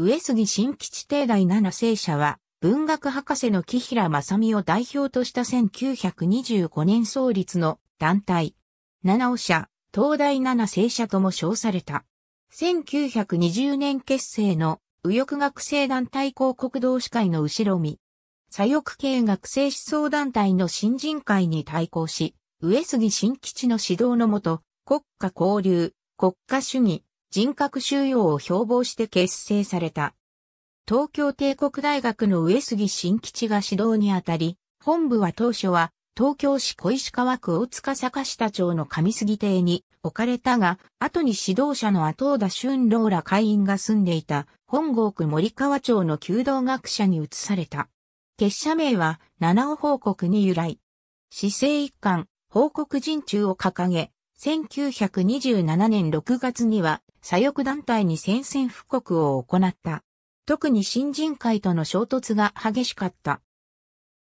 上杉新吉帝大七聖者は、文学博士の木平正美を代表とした1925年創立の団体、七尾社、東大七聖者とも称された。1920年結成の右翼学生団体広告同士会の後ろ見。左翼系学生思想団体の新人会に対抗し、上杉新吉の指導のもと、国家交流、国家主義、人格収容を標榜して結成された。東京帝国大学の上杉新吉が指導にあたり、本部は当初は東京市小石川区大塚坂下町の上杉邸に置かれたが、後に指導者の後田俊郎ら会員が住んでいた本郷区森川町の弓道学者に移された。結社名は七尾報告に由来。市政一貫、報告人中を掲げ、1927年6月には左翼団体に宣戦布告を行った。特に新人会との衝突が激しかった。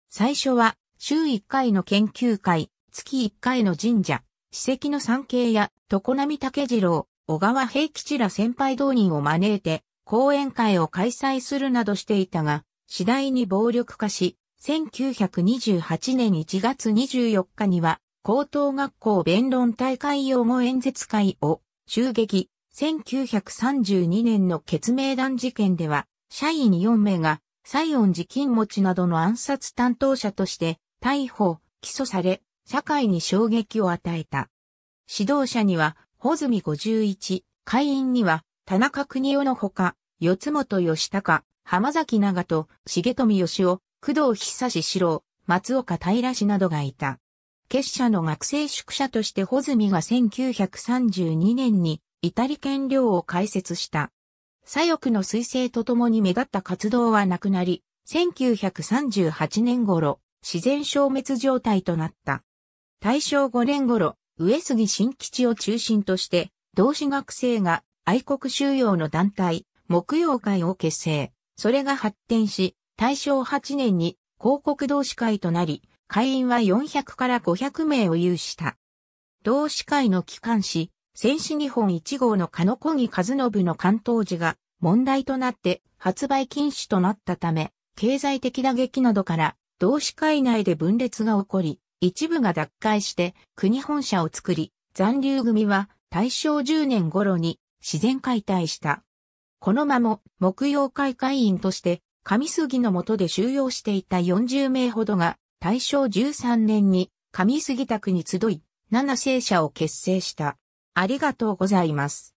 最初は、週1回の研究会、月1回の神社、史跡の参経や、常波武次郎、小川平吉ら先輩同人を招いて、講演会を開催するなどしていたが、次第に暴力化し、1928年1月24日には、高等学校弁論大会用語演説会を襲撃、1932年の決明団事件では、社員4名が、西園寺金持ちなどの暗殺担当者として、逮捕、起訴され、社会に衝撃を与えた。指導者には、穂積51、会員には、田中邦夫のほか、四本義高、浜崎長と、重富義夫、工藤久志志郎、松岡平氏などがいた。結社の学生宿舎として穂積が1932年にイタリ県領を開設した。左翼の彗星とともに目立った活動はなくなり、1938年頃、自然消滅状態となった。大正5年頃、上杉新基地を中心として、同志学生が愛国収容の団体、木曜会を結成。それが発展し、大正8年に広告同志会となり、会員は400から500名を有した。同志会の機関誌、戦士日本一号の鹿野小木和信の関東時が問題となって発売禁止となったため、経済的打撃などから同志会内で分裂が起こり、一部が脱会して国本社を作り、残留組は大正10年頃に自然解体した。この間も木曜会会員として上杉の下で収容していた40名ほどが大正13年に上杉宅に集い、七聖者を結成した。ありがとうございます。